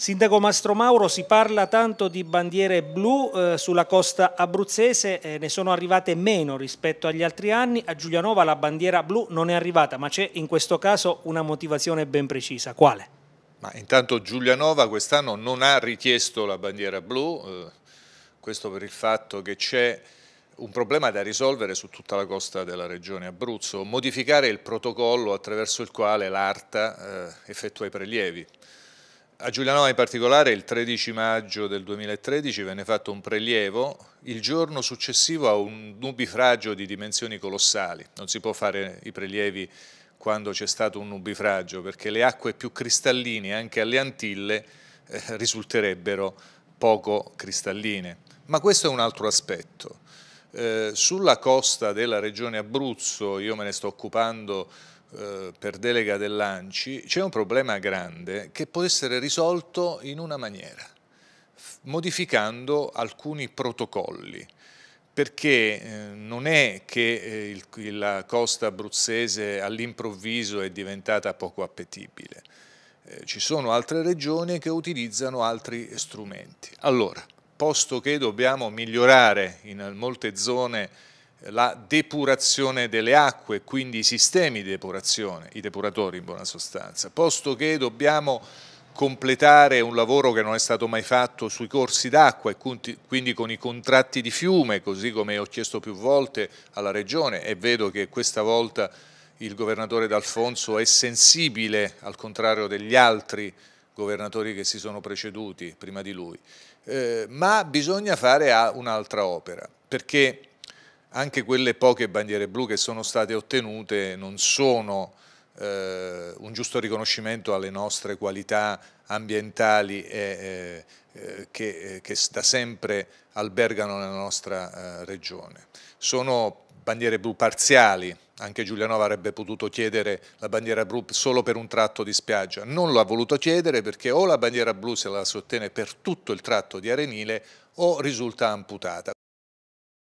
Sindaco Mastro Mauro, si parla tanto di bandiere blu eh, sulla costa abruzzese, eh, ne sono arrivate meno rispetto agli altri anni, a Giulianova la bandiera blu non è arrivata, ma c'è in questo caso una motivazione ben precisa, quale? Ma intanto Giulianova quest'anno non ha richiesto la bandiera blu, eh, questo per il fatto che c'è un problema da risolvere su tutta la costa della regione Abruzzo, modificare il protocollo attraverso il quale l'ARTA eh, effettua i prelievi. A Giulianova in particolare il 13 maggio del 2013 venne fatto un prelievo il giorno successivo a un nubifragio di dimensioni colossali. Non si può fare i prelievi quando c'è stato un nubifragio perché le acque più cristalline anche alle Antille eh, risulterebbero poco cristalline. Ma questo è un altro aspetto. Eh, sulla costa della regione Abruzzo io me ne sto occupando eh, per delega dell'ANCI, c'è un problema grande che può essere risolto in una maniera, modificando alcuni protocolli perché eh, non è che eh, la costa abruzzese all'improvviso è diventata poco appetibile. ci sono altre regioni che utilizzano altri strumenti. Allora, posto che dobbiamo migliorare in molte zone la depurazione delle acque, quindi i sistemi di depurazione, i depuratori in buona sostanza, posto che dobbiamo completare un lavoro che non è stato mai fatto sui corsi d'acqua e quindi con i contratti di fiume, così come ho chiesto più volte alla Regione e vedo che questa volta il governatore D'Alfonso è sensibile al contrario degli altri governatori che si sono preceduti prima di lui, eh, ma bisogna fare un'altra opera perché anche quelle poche bandiere blu che sono state ottenute non sono eh, un giusto riconoscimento alle nostre qualità ambientali e, eh, eh che, eh, che, da sempre albergano nella nostra eh, regione. Sono bandiere blu parziali, anche Giulianova avrebbe potuto chiedere la bandiera blu solo per un tratto di spiaggia, non lo ha voluto chiedere perché o la bandiera blu se la si ottiene per tutto il tratto di Arenile o risulta amputata.